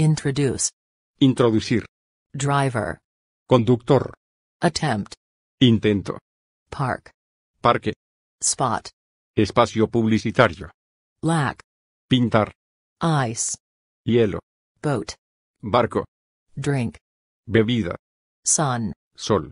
Introduce. Introducir. Driver. Conductor. Attempt. Intento. Park. Parque. Spot. Espacio publicitario. Lack. Pintar. Ice. Hielo. Boat. Barco. Drink. Bebida. Sun. Sol.